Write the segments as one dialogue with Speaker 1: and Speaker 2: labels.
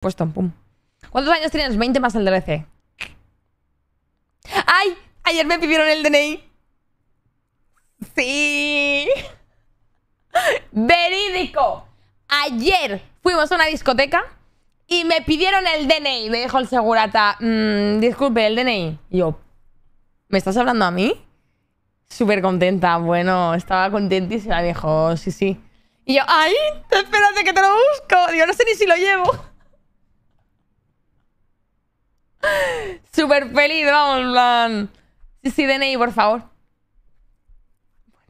Speaker 1: Puesto, tan pum. ¿Cuántos años tienes? 20 más el DLC. ¡Ay! Ayer me pidieron el DNI. Sí. Verídico. Ayer fuimos a una discoteca y me pidieron el DNI. Me dijo el segurata, mmm, disculpe, el DNI. Y yo, ¿me estás hablando a mí? Súper contenta. Bueno, estaba contentísima. la dijo, sí, sí. Y yo, ay, espérate que te lo busco. Digo, no sé ni si lo llevo. Súper feliz, vamos, plan. Sí, sí, DNI, por favor.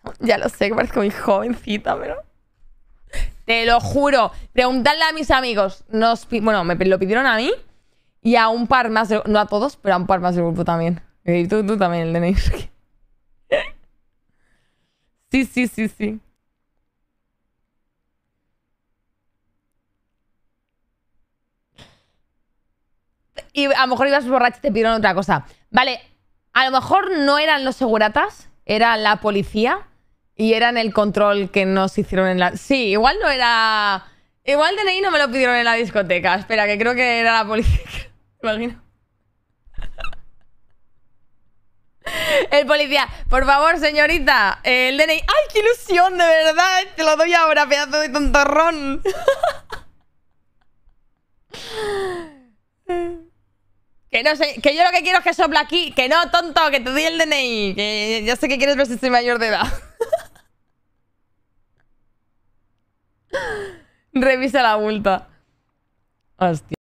Speaker 1: Bueno, ya lo sé, que parezco muy jovencita, pero. Te lo juro. Preguntadle a mis amigos. bueno, me lo pidieron a mí y a un par más. no a todos, pero a un par más del grupo también. Y tú, tú también, el DNI. sí, sí, sí, sí. a lo mejor ibas borracho y te pidieron otra cosa. Vale, a lo mejor no eran los seguratas, era la policía y eran el control que nos hicieron en la... Sí, igual no era... Igual DNI no me lo pidieron en la discoteca. Espera, que creo que era la policía. Imagino. El policía, por favor, señorita, el DNI. ¡Ay, qué ilusión, de verdad! Te lo doy ahora, pedazo de tontorrón. Que no sé, que yo lo que quiero es que sopla aquí. Que no, tonto, que te doy el DNI. Que ya sé que quieres ver si soy mayor de edad. Revisa la multa. Hostia.